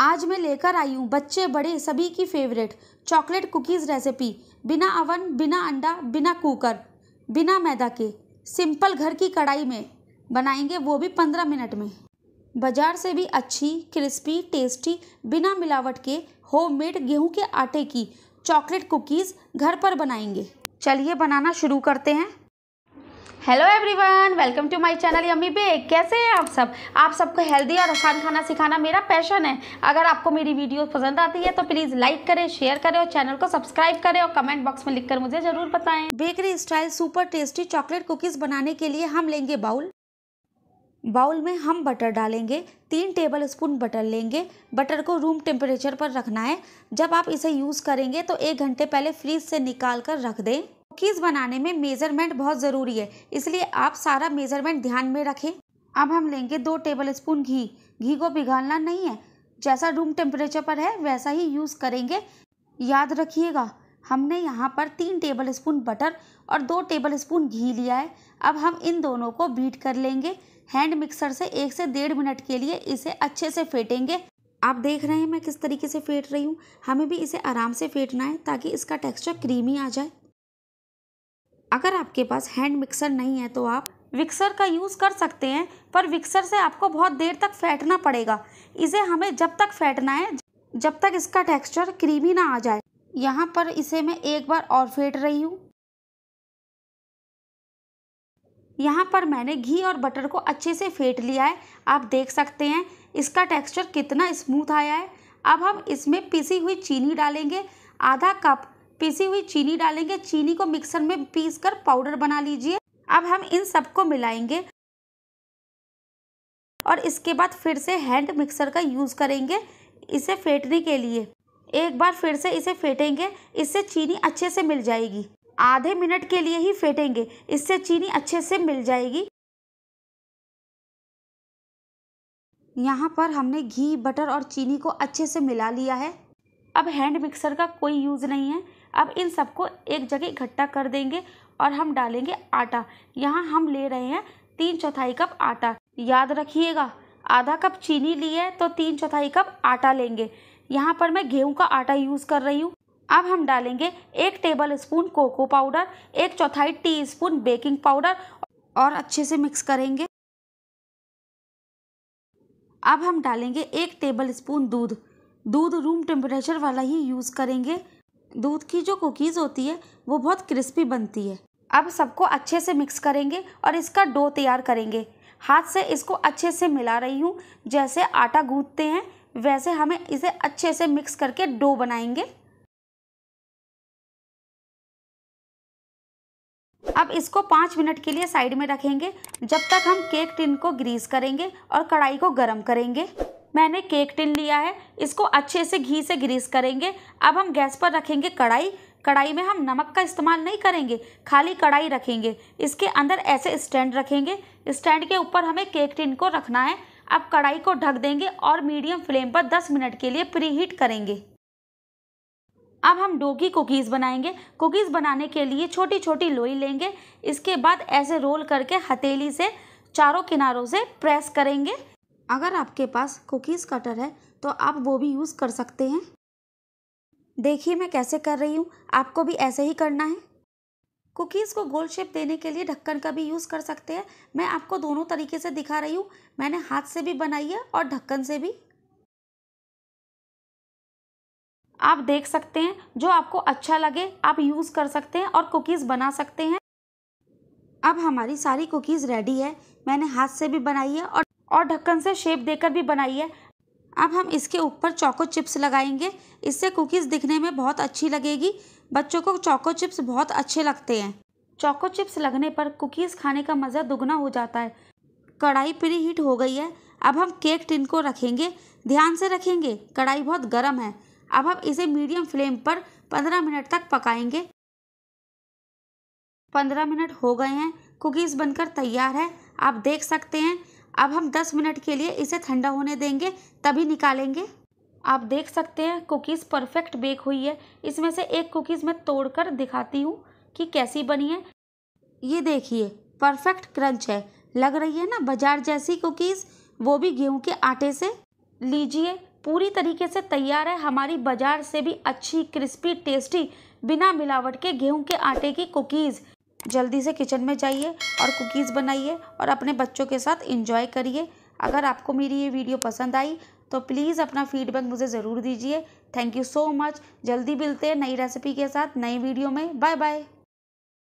आज मैं लेकर आई हूँ बच्चे बड़े सभी की फेवरेट चॉकलेट कुकीज़ रेसिपी बिना अवन बिना अंडा बिना कुकर बिना मैदा के सिंपल घर की कढ़ाई में बनाएंगे वो भी पंद्रह मिनट में बाज़ार से भी अच्छी क्रिस्पी टेस्टी बिना मिलावट के होममेड गेहूं के आटे की चॉकलेट कुकीज़ घर पर बनाएंगे चलिए बनाना शुरू करते हैं hello everyone welcome to my channel yummy बे कैसे हैं आप सब आप सबको हेल्दी और आसान खाना सिखाना मेरा पैशन है अगर आपको मेरी वीडियो पसंद आती है तो प्लीज़ लाइक करें शेयर करें और चैनल को सब्सक्राइब करें और कमेंट बॉक्स में लिखकर मुझे ज़रूर बताएं bakery style super tasty chocolate cookies बनाने के लिए हम लेंगे बाउल बाउल में हम बटर डालेंगे तीन टेबल स्पून बटर लेंगे बटर को रूम टेम्परेचर पर रखना है जब आप इसे यूज़ करेंगे तो एक घंटे पहले फ्रीज से निकाल कर रख दें कुकीज़ बनाने में मेज़रमेंट बहुत ज़रूरी है इसलिए आप सारा मेज़रमेंट ध्यान में रखें अब हम लेंगे दो टेबल स्पून घी घी को पिघालना नहीं है जैसा रूम टेम्परेचर पर है वैसा ही यूज़ करेंगे याद रखिएगा हमने यहाँ पर तीन टेबल स्पून बटर और दो टेबल स्पून घी लिया है अब हम इन दोनों को बीट कर लेंगे हैंड मिक्सर से एक से डेढ़ मिनट के लिए इसे अच्छे से फेंटेंगे आप देख रहे हैं मैं किस तरीके से फेंट रही हूँ हमें भी इसे आराम से फेंटना है ताकि इसका टेक्सचर क्रीमी आ जाए अगर आपके पास हैंड मिक्सर नहीं है तो आप विक्सर का यूज़ कर सकते हैं पर विक्सर से आपको बहुत देर तक फेंटना पड़ेगा इसे हमें जब तक फैटना है जब तक इसका टेक्सचर क्रीमी ना आ जाए यहाँ पर इसे मैं एक बार और फेंट रही हूँ यहाँ पर मैंने घी और बटर को अच्छे से फेंट लिया है आप देख सकते हैं इसका टेक्सचर कितना स्मूथ आया है अब हम इसमें पिसी हुई चीनी डालेंगे आधा कप पीसी हुई चीनी डालेंगे चीनी को मिक्सर में पीस कर पाउडर बना लीजिए अब हम इन सबको मिलाएंगे और इसके बाद फिर से हैंड मिक्सर का यूज़ करेंगे इसे फेंटने के लिए एक बार फिर से इसे फेंटेंगे इससे चीनी अच्छे से मिल जाएगी आधे मिनट के लिए ही फेंटेंगे इससे चीनी अच्छे से मिल जाएगी यहाँ पर हमने घी बटर और चीनी को अच्छे से मिला लिया है अब हैंड मिक्सर का कोई यूज़ नहीं है अब इन सबको एक जगह इकट्ठा कर देंगे और हम डालेंगे आटा यहाँ हम ले रहे हैं तीन चौथाई कप आटा याद रखिएगा आधा कप चीनी ली है तो तीन चौथाई कप आटा लेंगे यहाँ पर मैं गेहूं का आटा यूज़ कर रही हूँ अब हम डालेंगे एक टेबल स्पून कोको पाउडर एक चौथाई टी स्पून बेकिंग पाउडर और अच्छे से मिक्स करेंगे अब हम डालेंगे एक टेबल स्पून दूध दूध रूम टेम्परेचर वाला ही यूज़ करेंगे दूध की जो कुकीज़ होती है वो बहुत क्रिस्पी बनती है अब सबको अच्छे से मिक्स करेंगे और इसका डो तैयार करेंगे हाथ से इसको अच्छे से मिला रही हूँ जैसे आटा गूंथते हैं वैसे हमें इसे अच्छे से मिक्स करके डो बनाएंगे अब इसको पाँच मिनट के लिए साइड में रखेंगे जब तक हम केक टिन को ग्रीस करेंगे और कढ़ाई को गरम करेंगे मैंने केक टिन लिया है इसको अच्छे से घी से ग्रीस करेंगे अब हम गैस पर रखेंगे कढ़ाई कढ़ाई में हम नमक का इस्तेमाल नहीं करेंगे खाली कढ़ाई रखेंगे इसके अंदर ऐसे स्टैंड रखेंगे स्टैंड के ऊपर हमें केक टिन को रखना है अब कढ़ाई को ढक देंगे और मीडियम फ्लेम पर 10 मिनट के लिए प्री हीट करेंगे अब हम डोगी कुकीज़ बनाएंगे कुकीज़ बनाने के लिए छोटी छोटी लोई लेंगे इसके बाद ऐसे रोल करके हथेली से चारों किनारों से प्रेस करेंगे अगर आपके पास कुकीज़ कटर है तो आप वो भी यूज़ कर सकते हैं देखिए मैं कैसे कर रही हूँ आपको भी ऐसे ही करना है कुकीज़ को गोल शेप देने के लिए ढक्कन का भी यूज़ कर सकते हैं मैं आपको दोनों तरीके से दिखा रही हूँ मैंने हाथ से भी बनाई है और ढक्कन से भी आप देख सकते हैं जो आपको अच्छा लगे आप यूज़ कर सकते हैं और कुकीज़ बना सकते हैं अब हमारी सारी कुकीज़ रेडी है मैंने हाथ से भी बनाई है और और ढक्कन से शेप देकर भी बनाई है अब हम इसके ऊपर चौको चिप्स लगाएंगे इससे कुकीज़ दिखने में बहुत अच्छी लगेगी बच्चों को चौको चिप्स बहुत अच्छे लगते हैं चौको चिप्स लगने पर कुकीज़ खाने का मज़ा दुगना हो जाता है कढ़ाई प्री हीट हो गई है अब हम केक टिन को रखेंगे ध्यान से रखेंगे कढ़ाई बहुत गर्म है अब हम इसे मीडियम फ्लेम पर पंद्रह मिनट तक पकाएंगे पंद्रह मिनट हो गए हैं कुकीज़ बनकर तैयार है आप देख सकते हैं अब हम 10 मिनट के लिए इसे ठंडा होने देंगे तभी निकालेंगे आप देख सकते हैं कुकीज़ परफेक्ट बेक हुई है इसमें से एक कुकीज़ मैं तोड़कर दिखाती हूँ कि कैसी बनी है ये देखिए परफेक्ट क्रंच है लग रही है ना बाजार जैसी कुकीज़ वो भी गेहूँ के आटे से लीजिए पूरी तरीके से तैयार है हमारी बाजार से भी अच्छी क्रिस्पी टेस्टी बिना मिलावट के गेहूँ के आटे की कुकीज़ जल्दी से किचन में जाइए और कुकीज़ बनाइए और अपने बच्चों के साथ इंजॉय करिए अगर आपको मेरी ये वीडियो पसंद आई तो प्लीज़ अपना फीडबैक मुझे ज़रूर दीजिए थैंक यू सो मच जल्दी मिलते हैं नई रेसिपी के साथ नई वीडियो में बाय बाय